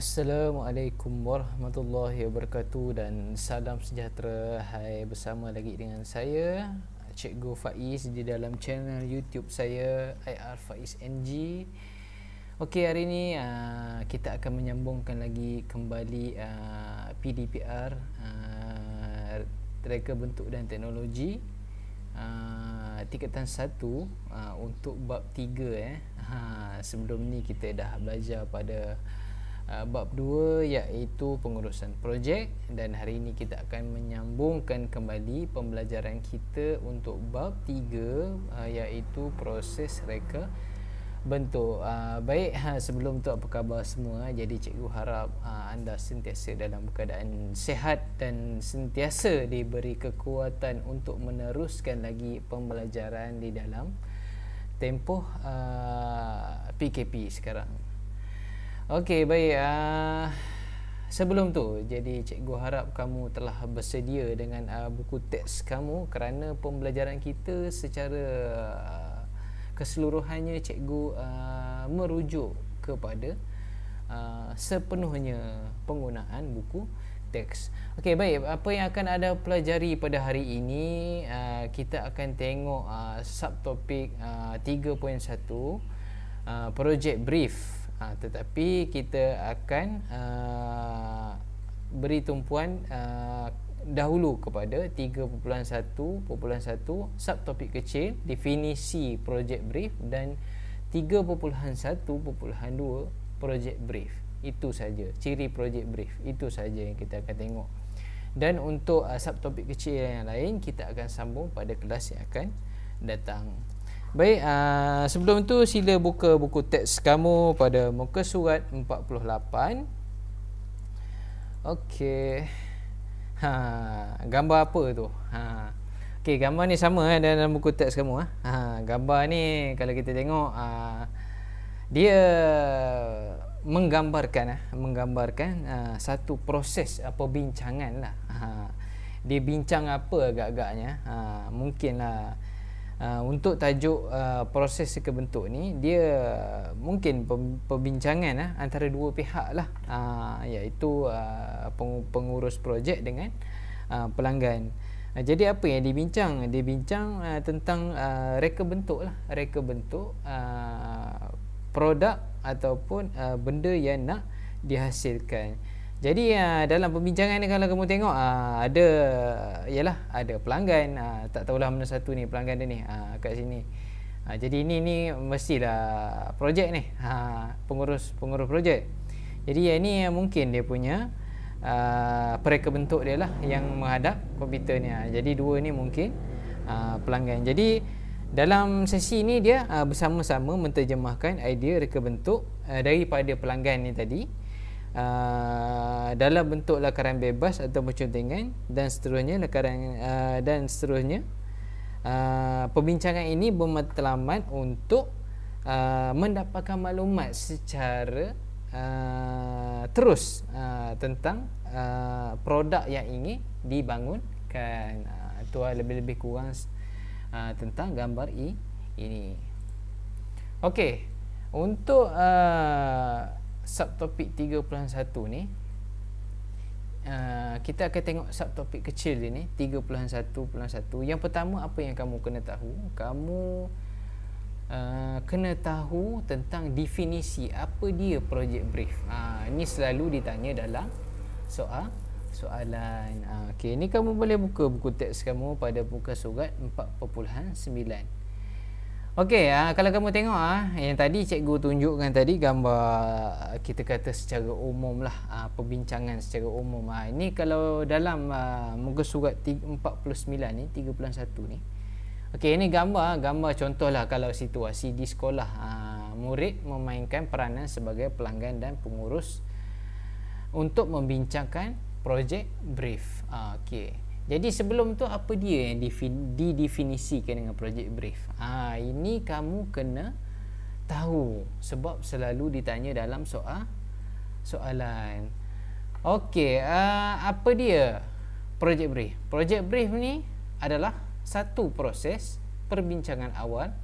Assalamualaikum warahmatullahi wabarakatuh dan salam sejahtera. Hai bersama lagi dengan saya Cikgu Faiz di dalam channel YouTube saya IR Faiz NG. Okey hari ini ah, kita akan menyambungkan lagi kembali uh, ah, PDPR uh, ah, reka bentuk dan teknologi uh, tingkatan 1 untuk bab 3 eh. Ha sebelum ni kita dah belajar pada Uh, bab dua iaitu pengurusan projek dan hari ini kita akan menyambungkan kembali pembelajaran kita untuk bab 3 uh, iaitu proses reka bentuk uh, baik ha, sebelum tu apa khabar semua jadi cikgu harap anda sentiasa dalam keadaan sehat dan sentiasa diberi kekuatan untuk meneruskan lagi pembelajaran di dalam tempoh PKP sekarang Okey, baik. Uh, sebelum tu, jadi cikgu harap kamu telah bersedia dengan uh, buku teks kamu kerana pembelajaran kita secara uh, keseluruhannya cikgu uh, merujuk kepada uh, sepenuhnya penggunaan buku teks. Okey, baik. Apa yang akan ada pelajari pada hari ini, uh, kita akan tengok uh, subtopik uh, 3.1 uh, project brief ha, tetapi kita akan uh, beri tumpuan uh, dahulu kepada 3.1.1 subtopik kecil definisi project brief dan 3.1.2 project brief itu saja ciri project brief itu saja yang kita akan tengok dan untuk uh, subtopik kecil yang lain kita akan sambung pada kelas yang akan datang Baik, uh, sebelum tu sila buka buku teks kamu pada muka surat 48. Okey. Ha, gambar apa tu? Ha. Okey, gambar ni sama eh dalam buku teks kamu eh. Ha, gambar ni kalau kita tengok uh, dia menggambarkan eh, menggambarkan uh, satu proses apa bincangan lah. Ha, dia bincang apa agak-agaknya? Ha, mungkinlah mungkin lah Ah, untuk tajuk uh, proses ke bentuk ni dia mungkin perbincangan uh, ah, antara dua pihak lah uh, iaitu uh, pengurus projek dengan uh, pelanggan uh, jadi apa yang dibincang dibincang uh, tentang uh, reka bentuk lah reka bentuk uh, produk ataupun uh, benda yang nak dihasilkan jadi uh, dalam perbincangan ni kalau kamu tengok uh, ada ialah ada pelanggan uh, tak tahulah mana satu ni pelanggan dia ni uh, kat sini. Uh, jadi ini ni mestilah projek ni. Ha uh, pengurus pengurus projek. Jadi ya ni mungkin dia punya uh, pereka bentuk dia lah yang menghadap komputer ni. Uh, jadi dua ni mungkin uh, pelanggan. Jadi dalam sesi ni dia uh, bersama-sama menterjemahkan idea reka bentuk uh, daripada pelanggan ni tadi uh, dalam bentuk lakaran bebas atau mencuntingan dan seterusnya lakaran uh, dan seterusnya uh, pembincangan ini bermatlamat untuk uh, mendapatkan maklumat secara uh, terus uh, tentang uh, produk yang ingin dibangunkan uh, itu lah lebih-lebih kurang uh, tentang gambar I ini okey untuk uh, subtopik 3.1 ni Uh, kita akan tengok subtopik kecil dia ni 3.1.1 Yang pertama apa yang kamu kena tahu Kamu uh, Kena tahu tentang definisi Apa dia projek brief uh, Ini selalu ditanya dalam Soal Soalan uh, ah, okay. Ni kamu boleh buka buku teks kamu Pada buka surat 4.9 Okey, ah, kalau kamu tengok ah yang tadi cikgu tunjukkan tadi gambar ah, kita kata secara umum lah ah, perbincangan secara umum ah ini kalau dalam muka surat 49 ni 31 ni. Okey, ini gambar gambar contohlah kalau situasi di sekolah murid memainkan peranan sebagai pelanggan dan pengurus untuk membincangkan projek brief. Okey. Jadi sebelum tu apa dia yang didefinisikan dengan projek brief? Ah ha, ini kamu kena tahu sebab selalu ditanya dalam soal soalan. Okey, uh, apa dia projek brief? Projek brief ni adalah satu proses perbincangan awal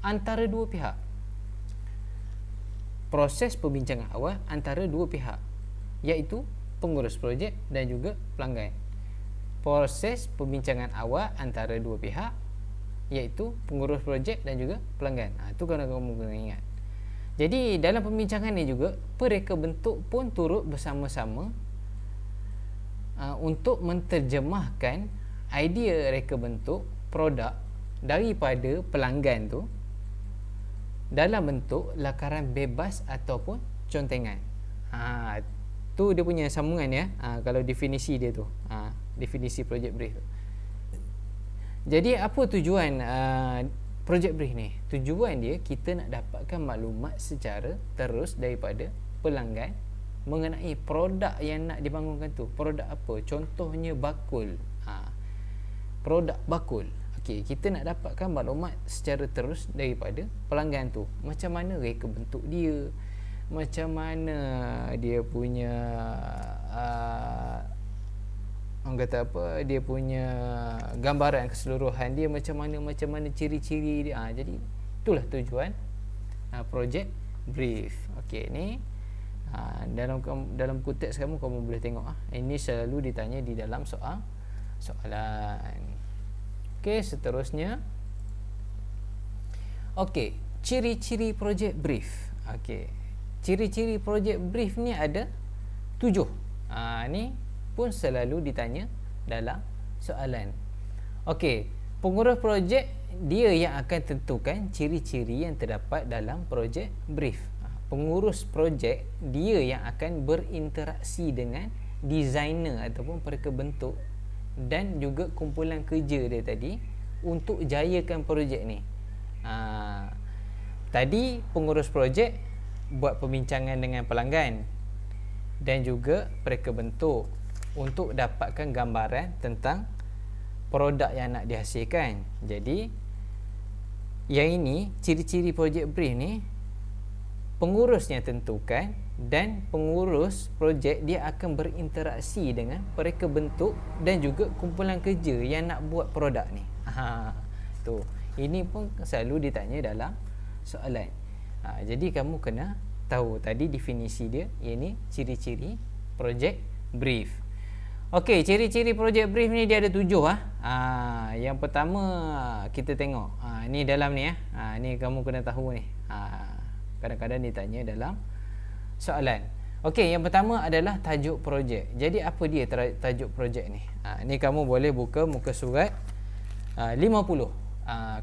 antara dua pihak. Proses perbincangan awal antara dua pihak iaitu pengurus projek dan juga pelanggan proses pembincangan awal antara dua pihak iaitu pengurus projek dan juga pelanggan. Ha, itu kena kamu kena ingat. Jadi dalam pembincangan ini juga pereka bentuk pun turut bersama-sama uh, untuk menterjemahkan idea reka bentuk produk daripada pelanggan tu dalam bentuk lakaran bebas ataupun contengan. Ha, tu dia punya sambungan ya ha, kalau definisi dia tu. Ha, definisi projek brief tu. Jadi apa tujuan uh, project brief ni? Tujuan dia kita nak dapatkan maklumat secara terus daripada pelanggan mengenai produk yang nak dibangunkan tu. Produk apa? Contohnya bakul. Ha. Produk bakul. Okey, kita nak dapatkan maklumat secara terus daripada pelanggan tu. Macam mana reka bentuk dia? Macam mana dia punya uh, orang kata apa dia punya gambaran keseluruhan dia macam mana macam mana ciri-ciri dia ha, jadi itulah tujuan ha, projek brief okey ni ha, dalam dalam kutip kamu kamu boleh tengok ah ha. ini selalu ditanya di dalam soal soalan okey seterusnya okey ciri-ciri project brief okey ciri-ciri project brief ni ada tujuh ha, ni pun selalu ditanya dalam soalan. Okey, pengurus projek dia yang akan tentukan ciri-ciri yang terdapat dalam projek brief. Pengurus projek dia yang akan berinteraksi dengan designer ataupun pereka bentuk dan juga kumpulan kerja dia tadi untuk jayakan projek ni. Ha, tadi pengurus projek buat pembincangan dengan pelanggan dan juga pereka bentuk untuk dapatkan gambaran tentang produk yang nak dihasilkan. Jadi yang ini ciri-ciri projek brief ni pengurusnya tentukan dan pengurus projek dia akan berinteraksi dengan pereka bentuk dan juga kumpulan kerja yang nak buat produk ni. Ha tu. Ini pun selalu ditanya dalam soalan. Ha, jadi kamu kena tahu tadi definisi dia, ini ciri-ciri projek brief. Okey, ciri-ciri projek brief ni dia ada tujuh ah. Ha. Ha, yang pertama kita tengok. Ha, ni dalam ni eh. Ha, ni kamu kena tahu ni. Ha, kadang-kadang ditanya dalam soalan. Okey, yang pertama adalah tajuk projek. Jadi apa dia tajuk projek ni? Ha, ni kamu boleh buka muka surat uh, 50. Uh,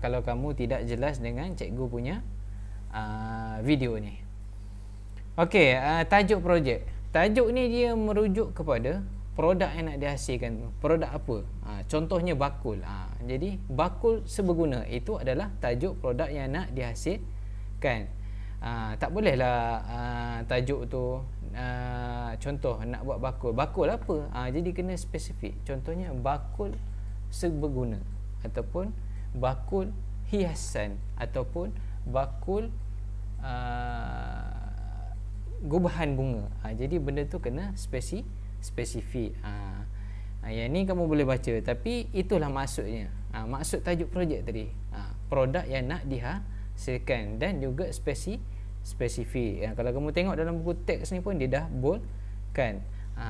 kalau kamu tidak jelas dengan cikgu punya uh, video ni. Okey, uh, tajuk projek. Tajuk ni dia merujuk kepada produk yang nak dihasilkan produk apa ha, contohnya bakul ha, jadi bakul seberguna itu adalah tajuk produk yang nak dihasilkan ha, tak bolehlah ha, tajuk tu ha, contoh nak buat bakul bakul apa ha, jadi kena spesifik contohnya bakul seberguna ataupun bakul hiasan ataupun bakul ha, gubahan bunga ha, jadi benda tu kena spesifik spesifik ha. Ah. Ah, yang ni kamu boleh baca tapi itulah maksudnya ha. maksud tajuk projek tadi ha. produk yang nak dihasilkan dan juga spesi spesifik ha. kalau kamu tengok dalam buku teks ni pun dia dah boldkan ha.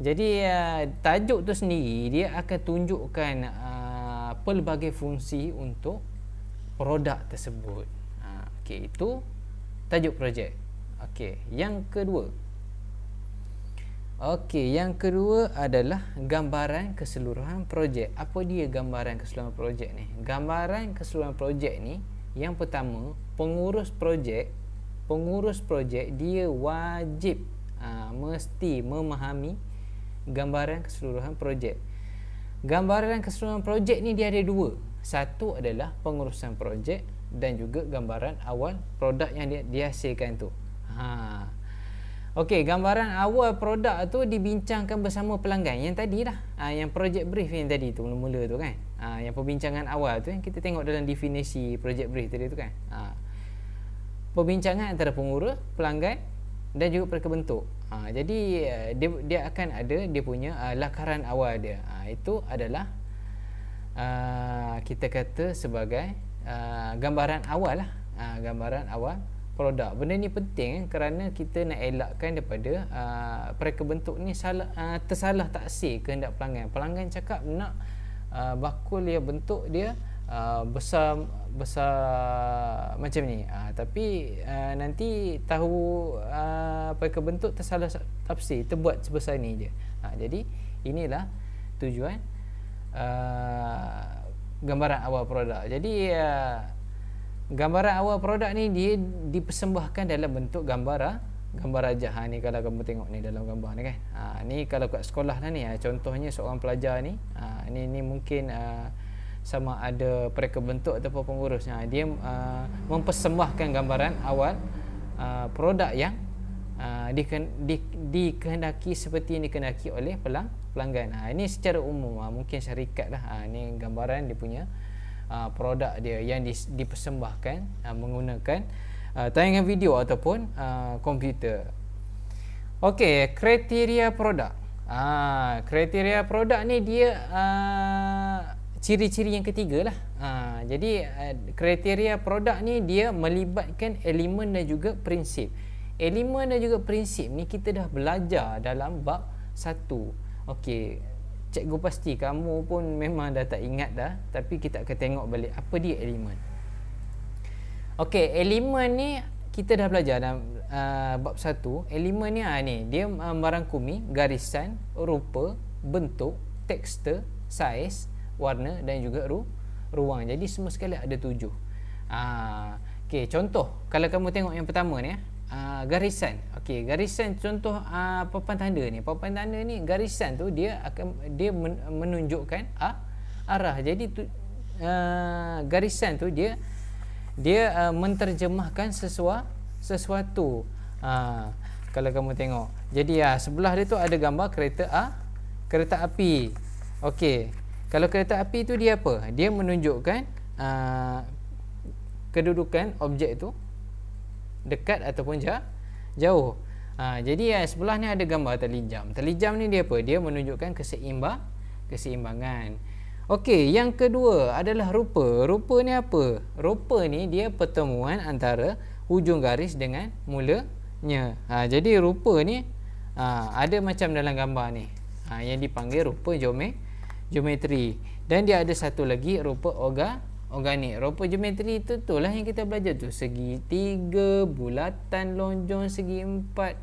jadi ha, tajuk tu sendiri dia akan tunjukkan ha, pelbagai fungsi untuk produk tersebut ha. okay, itu tajuk projek okay. yang kedua Okey, yang kedua adalah gambaran keseluruhan projek. Apa dia gambaran keseluruhan projek ni? Gambaran keseluruhan projek ni, yang pertama, pengurus projek, pengurus projek dia wajib aa, ah, mesti memahami gambaran keseluruhan projek. Gambaran keseluruhan projek ni dia ada dua. Satu adalah pengurusan projek dan juga gambaran awal produk yang dia dihasilkan tu. Ha. Okey, gambaran awal produk tu dibincangkan bersama pelanggan yang tadi dah. Ah yang project brief yang tadi tu mula-mula tu kan. Ah yang perbincangan awal tu kan kita tengok dalam definisi project brief tadi tu kan. Ah perbincangan antara pengurus, pelanggan dan juga pereka bentuk. Ha, jadi eh, dia, dia akan ada dia punya uh, lakaran awal dia. Ha, itu adalah uh, kita kata sebagai uh, gambaran awal lah. Uh, gambaran awal produk. Benda ni penting eh, kerana kita nak elakkan daripada uh, ah, pereka bentuk ni salah, uh, tersalah taksir kehendak pelanggan. Pelanggan cakap nak uh, bakul yang bentuk dia uh, besar besar macam ni. Uh, tapi uh, nanti tahu uh, pereka bentuk tersalah taksir terbuat sebesar ni je. Uh, jadi inilah tujuan uh, gambaran awal produk. Jadi uh, gambaran awal produk ni dia dipersembahkan dalam bentuk gambar ah. gambar rajah ha, ni kalau kamu tengok ni dalam gambar ni kan ha, ni kalau kat sekolah lah ni ha, contohnya seorang pelajar ni ha, ni, ni mungkin ha, sama ada pereka bentuk ataupun pengurusnya ha, dia ha, mempersembahkan gambaran awal ha, produk yang ha, di, di, dikehendaki seperti ini dikehendaki oleh pelang, pelanggan ha, ini secara umum ha, mungkin syarikat lah ha, ini gambaran dia punya Uh, produk dia yang di, dipersembahkan uh, menggunakan uh, tayangan video ataupun uh, komputer. Okey, kriteria produk. Ah, kriteria produk ni dia uh, ciri-ciri yang ketiga lah. Ah, jadi uh, kriteria produk ni dia melibatkan elemen dan juga prinsip. Elemen dan juga prinsip ni kita dah belajar dalam bab satu. Okey, cikgu pasti kamu pun memang dah tak ingat dah tapi kita akan tengok balik apa dia elemen Okey, elemen ni kita dah belajar dalam uh, bab satu. elemen ni ah, ni dia uh, merangkumi garisan rupa bentuk tekstur saiz warna dan juga ru ruang jadi semua sekali ada tujuh uh, Okey, contoh kalau kamu tengok yang pertama ni ya uh, garisan. Okey, garisan contoh uh, papan tanda ni. Papan tanda ni garisan tu dia akan dia menunjukkan uh, arah. Jadi tu, uh, garisan tu dia dia uh, menterjemahkan sesuatu sesuatu. Uh, kalau kamu tengok. Jadi uh, sebelah dia tu ada gambar kereta a uh, kereta api. Okey. Kalau kereta api tu dia apa? Dia menunjukkan uh, kedudukan objek tu dekat ataupun jauh. Ha, jadi ya, sebelah ni ada gambar telijam. Telijam ni dia apa? Dia menunjukkan keseimbang, keseimbangan. Okey, yang kedua adalah rupa. Rupa ni apa? Rupa ni dia pertemuan antara hujung garis dengan mulanya. Ha, jadi rupa ni ha, ada macam dalam gambar ni. Ha, yang dipanggil rupa geometri. Dan dia ada satu lagi rupa organ organik rupa geometri tu tu lah yang kita belajar tu segi tiga bulatan lonjong segi empat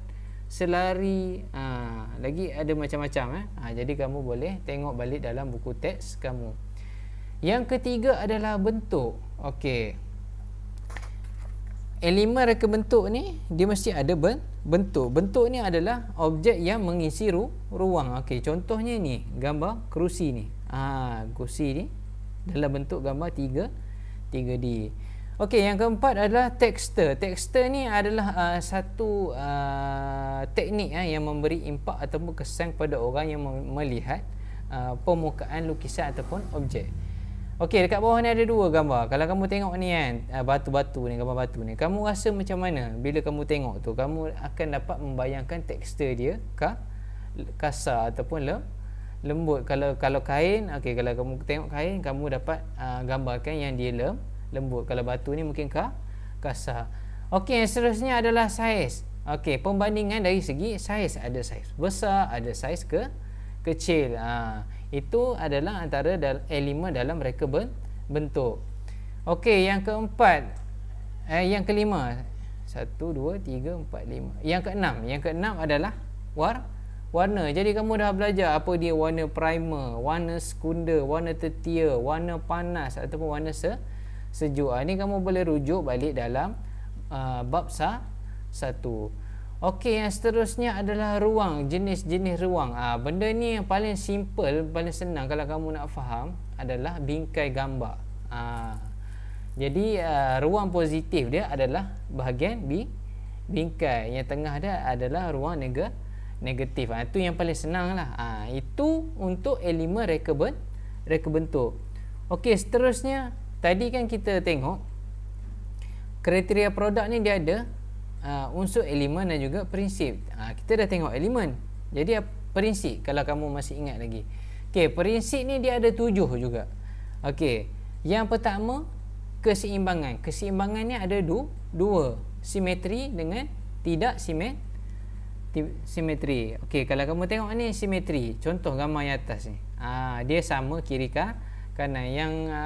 selari ha, lagi ada macam-macam eh? ha, jadi kamu boleh tengok balik dalam buku teks kamu yang ketiga adalah bentuk Okey. elemen reka bentuk ni dia mesti ada bentuk bentuk ni adalah objek yang mengisi ru ruang Okey, contohnya ni gambar kerusi ni Ah, kerusi ni dalam bentuk gambar 3 3D. Okey, yang keempat adalah tekster. Tekster ni adalah uh, satu uh, teknik uh, yang memberi impak ataupun kesan kepada orang yang melihat uh, permukaan lukisan ataupun objek. Okey, dekat bawah ni ada dua gambar. Kalau kamu tengok ni kan, uh, batu-batu ni, gambar batu ni. Kamu rasa macam mana bila kamu tengok tu? Kamu akan dapat membayangkan tekstur dia kah kasar ataupun lem, lembut kalau kalau kain okey kalau kamu tengok kain kamu dapat uh, gambarkan yang dia lem, lembut kalau batu ni mungkin ka, kasar okey seterusnya adalah saiz okey pembandingan dari segi saiz ada saiz besar ada saiz ke kecil ha, itu adalah antara dal elemen dalam reka bentuk okey yang keempat eh yang kelima Satu, dua, tiga, empat, lima. yang keenam yang keenam adalah war warna. Jadi kamu dah belajar apa dia warna primer, warna sekunder, warna tertia, warna panas ataupun warna se sejuk. ini ah, kamu boleh rujuk balik dalam uh, bab sa satu. Okey, yang seterusnya adalah ruang, jenis-jenis ruang. Ah, ha, benda ni yang paling simple, paling senang kalau kamu nak faham adalah bingkai gambar. Ah. Ha, jadi uh, ruang positif dia adalah bahagian B bingkai. Yang tengah dia adalah ruang negatif negatif ha, Itu yang paling senang lah ha, Itu untuk elemen reka, ben, reka bentuk Okey seterusnya Tadi kan kita tengok Kriteria produk ni dia ada uh, Unsur elemen dan juga prinsip ha, Kita dah tengok elemen Jadi prinsip kalau kamu masih ingat lagi Okey prinsip ni dia ada tujuh juga Okey Yang pertama Keseimbangan Keseimbangan ni ada dua Dua Simetri dengan tidak simet simetri. Okey, kalau kamu tengok ni simetri. Contoh gambar yang atas ni. Aa, ah, dia sama kiri ke kanan. Yang aa,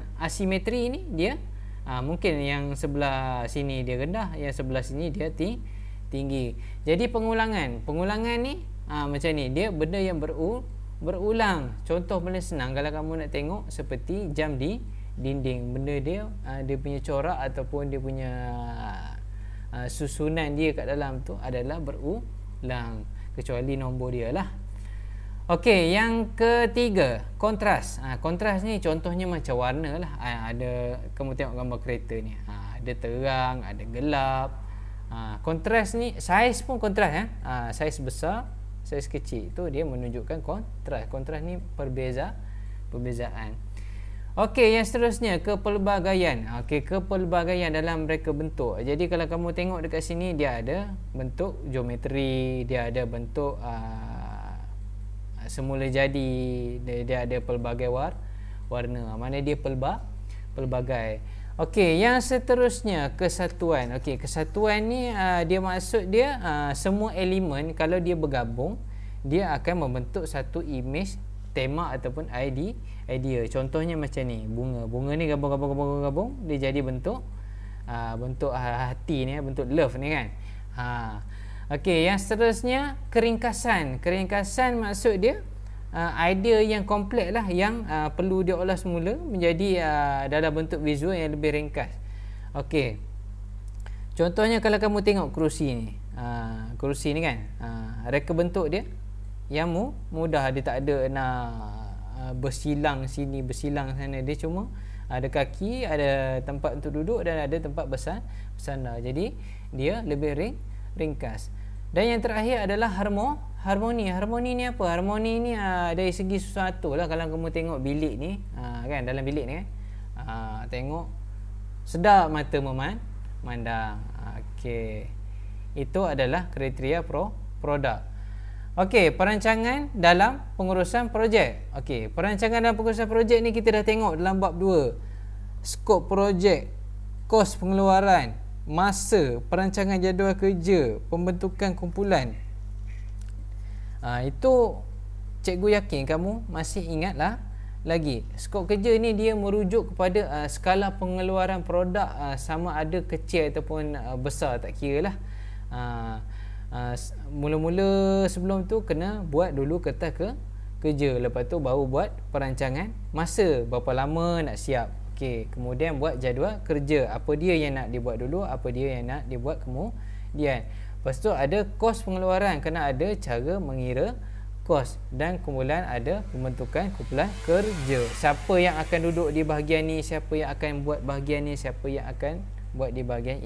ah, asimetri ni dia aa, ah, mungkin yang sebelah sini dia rendah, yang sebelah sini dia tinggi. Jadi pengulangan, pengulangan ni aa, macam ni, dia benda yang beru, berulang. Contoh benda senang kalau kamu nak tengok seperti jam di dinding. Benda dia aa, dia punya corak ataupun dia punya aa, Ah, susunan dia kat dalam tu adalah berulang kecuali nombor dia lah Okey, yang ketiga, kontras. Ha, kontras ni contohnya macam warna lah. Ha, ada, kamu tengok gambar kereta ni. Ha, ada terang, ada gelap. Ha, kontras ni, saiz pun kontras. Ya? Ha, saiz besar, saiz kecil. tu dia menunjukkan kontras. Kontras ni perbeza, Perbezaan. Okey, yang seterusnya kepelbagaian. Okey, kepelbagaian dalam mereka bentuk. Jadi kalau kamu tengok dekat sini dia ada bentuk geometri, dia ada bentuk uh, semula jadi, dia, dia ada pelbagai war, warna. Mana dia pelba, pelbagai. Okey, yang seterusnya kesatuan. Okey, kesatuan ni uh, dia maksud dia uh, semua elemen kalau dia bergabung, dia akan membentuk satu imej tema ataupun ID idea. Contohnya macam ni, bunga. Bunga ni gabung-gabung-gabung-gabung, dia jadi bentuk uh, bentuk uh, hati ni, eh, bentuk love ni kan. Ha. Okey, yang seterusnya keringkasan. Keringkasan maksud dia uh, idea yang komplek lah yang uh, perlu diolah semula menjadi uh, dalam bentuk visual yang lebih ringkas. Okey. Contohnya kalau kamu tengok kerusi ni. Uh, kerusi ni kan. Uh, reka bentuk dia yang mu, mudah dia tak ada nak Uh, bersilang sini bersilang sana dia cuma ada kaki ada tempat untuk duduk dan ada tempat besar bersandar jadi dia lebih ring, ringkas dan yang terakhir adalah harmo harmoni harmoni ni apa harmoni ni aa, uh, dari segi sesuatu lah kalau kamu tengok bilik ni aa, uh, kan dalam bilik ni aa, eh. tengok sedap mata memandang mandang okey itu adalah kriteria pro produk Okey, perancangan dalam pengurusan projek. Okey, perancangan dalam pengurusan projek ni kita dah tengok dalam bab 2. Skop projek, kos pengeluaran, masa, perancangan jadual kerja, pembentukan kumpulan. Ha, itu cikgu yakin kamu masih ingatlah lagi. Skop kerja ni dia merujuk kepada uh, skala pengeluaran produk uh, sama ada kecil ataupun uh, besar tak kiralah. Ah uh, Ah, mula-mula sebelum tu kena buat dulu kertas ke kerja lepas tu baru buat perancangan masa berapa lama nak siap okay kemudian buat jadual kerja apa dia yang nak dibuat dulu apa dia yang nak dibuat kemudian lepas tu ada kos pengeluaran kena ada cara mengira kos dan kemudian ada pembentukan kumpulan kerja siapa yang akan duduk di bahagian ni siapa yang akan buat bahagian ni siapa yang akan buat di bahagian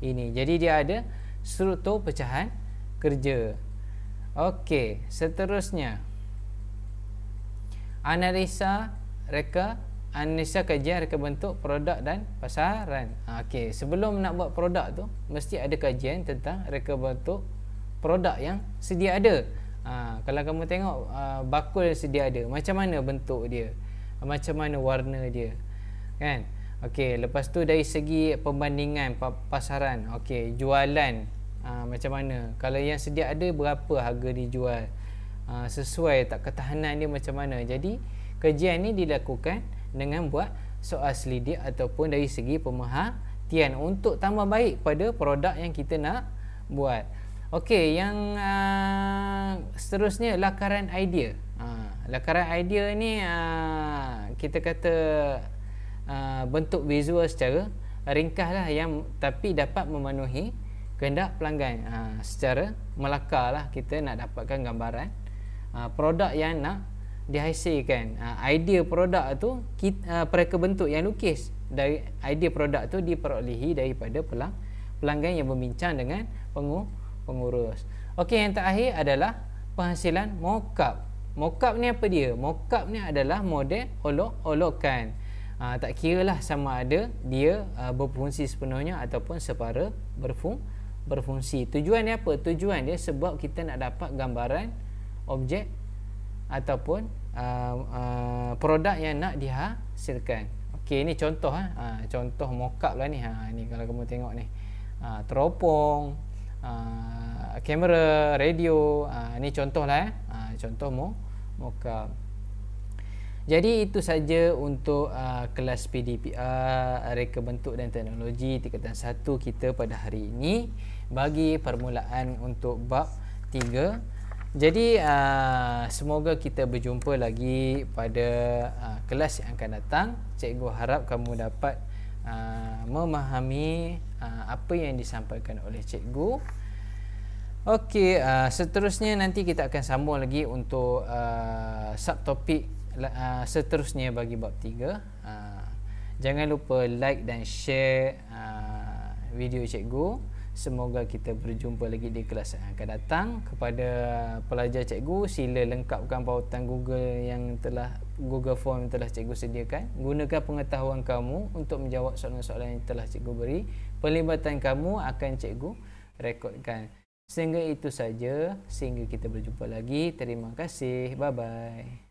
ini jadi dia ada struktur pecahan kerja. Okey, seterusnya. Analisa reka analisa kajian reka bentuk produk dan pasaran. Okey, sebelum nak buat produk tu mesti ada kajian tentang reka bentuk produk yang sedia ada. Ha, kalau kamu tengok uh, bakul yang sedia ada, macam mana bentuk dia? Macam mana warna dia? Kan? Okey, lepas tu dari segi pembandingan pasaran, okey, jualan ha, macam mana kalau yang sedia ada berapa harga dijual ha, sesuai tak ketahanan dia macam mana jadi kajian ni dilakukan dengan buat soal selidik ataupun dari segi pemerhatian untuk tambah baik pada produk yang kita nak buat Okey, yang uh, seterusnya lakaran idea. Uh, lakaran idea ni uh, kita kata uh, bentuk visual secara ringkaslah yang tapi dapat memenuhi kehendak pelanggan ha, secara Melaka lah kita nak dapatkan gambaran ha, produk yang nak dihasilkan ha, idea produk tu kita, ha, pereka bentuk yang lukis dari idea produk tu diperolehi daripada pelang, pelanggan yang berbincang dengan pengu, pengurus Okey yang terakhir adalah penghasilan mockup mockup ni apa dia? mockup ni adalah model olok-olokan ha, tak kira lah sama ada dia ha, berfungsi sepenuhnya ataupun separa berfungsi berfungsi. Tujuan dia apa? Tujuan dia sebab kita nak dapat gambaran objek ataupun uh, uh, produk yang nak dihasilkan. Okey, ini contoh ah. Ha. contoh mockup lah ni. Ha ini kalau kamu tengok ni. Ha, teropong, ha, kamera, radio, ha, ini contoh lah eh. Ha, contoh mockup. Jadi itu saja untuk uh, kelas PDPR reka bentuk dan teknologi tingkatan 1 kita pada hari ini bagi permulaan untuk bab 3. Jadi ah, semoga kita berjumpa lagi pada ah, kelas yang akan datang. Cikgu harap kamu dapat ah, memahami apa yang disampaikan oleh cikgu. Okey, seterusnya nanti kita akan sambung lagi untuk subtopik Uh, seterusnya bagi bab tiga. uh, jangan lupa like dan share uh, video cikgu Semoga kita berjumpa lagi di kelas yang akan datang. Kepada pelajar cikgu, sila lengkapkan pautan Google yang telah Google Form yang telah cikgu sediakan. Gunakan pengetahuan kamu untuk menjawab soalan-soalan yang telah cikgu beri. Pelibatan kamu akan cikgu rekodkan. Sehingga itu saja, sehingga kita berjumpa lagi. Terima kasih. Bye-bye.